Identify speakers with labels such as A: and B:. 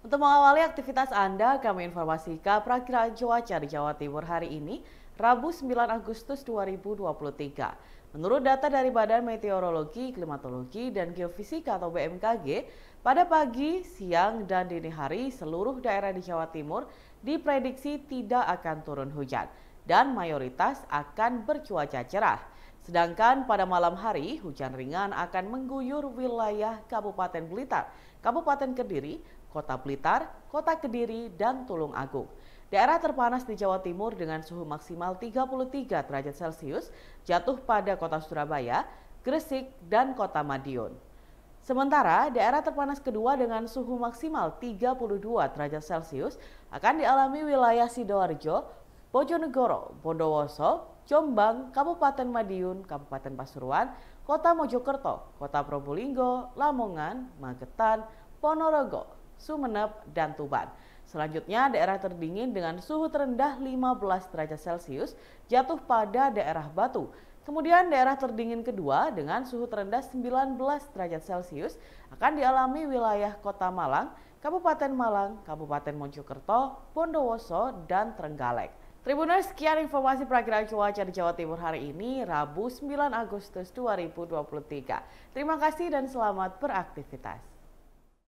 A: Untuk mengawali aktivitas Anda, kami informasikan perakiraan cuaca di Jawa Timur hari ini, Rabu 9 Agustus 2023. Menurut data dari Badan Meteorologi, Klimatologi, dan Geofisika atau BMKG, pada pagi, siang, dan dini hari seluruh daerah di Jawa Timur diprediksi tidak akan turun hujan dan mayoritas akan bercuaca cerah. Sedangkan pada malam hari, hujan ringan akan mengguyur wilayah Kabupaten Blitar, Kabupaten Kediri, Kota Blitar, Kota Kediri, dan Tulung Agung. Daerah terpanas di Jawa Timur dengan suhu maksimal 33 derajat Celcius jatuh pada kota Surabaya, Gresik, dan kota Madiun. Sementara daerah terpanas kedua dengan suhu maksimal 32 derajat Celcius akan dialami wilayah Sidoarjo, Bojonegoro, Bondowoso, Jombang, Kabupaten Madiun, Kabupaten Pasuruan, Kota Mojokerto, Kota Probolinggo, Lamongan, Magetan, Ponorogo, Sumeneb, dan Tuban. Selanjutnya, daerah terdingin dengan suhu terendah 15 derajat Celcius jatuh pada daerah Batu. Kemudian daerah terdingin kedua dengan suhu terendah 19 derajat Celcius akan dialami wilayah Kota Malang, Kabupaten Malang, Kabupaten Mojokerto, Bondowoso, dan Trenggalek. Tribuners, sekian informasi perakiraan cuaca di Jawa Timur hari ini, Rabu 9 Agustus 2023. Terima kasih dan selamat beraktivitas.